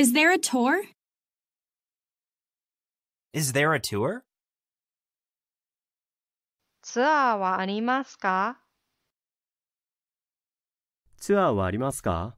Is there a tour? Is there a tour? ツアーはありますかツアーはありますか